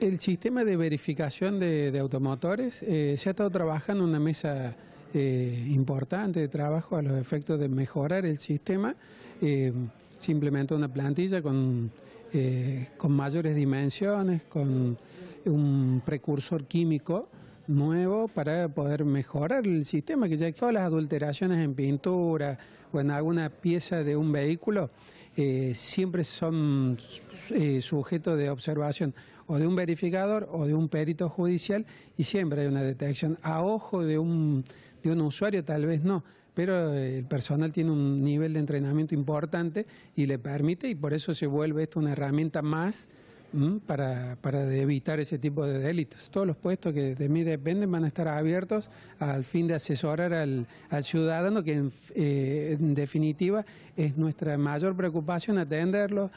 El sistema de verificación de, automotores eh, se ha estado trabajando en una mesa eh, importante de trabajo a los efectos de mejorar el sistema. Eh, una plantilla eh, con mayores dimensiones, con un precursor químico nuevo para poder mejorar el sistema, que ya todas las adulteraciones en pintura o en alguna pieza de un vehículo eh, siempre son eh, sujetos de observación o de un verificador o de un perito judicial y siempre hay una detección. A ojo de un, de un usuario tal vez no, pero eh, el personal tiene un nivel de entrenamiento importante y le permite y por eso se vuelve esto una herramienta más para, para, evitar ese tipo de delitos. Todos los puestos que de mí dependen van a estar abiertos al fin de asesorar al, al ciudadano, que en, eh, en definitiva es nuestra mayor preocupación atenderlo,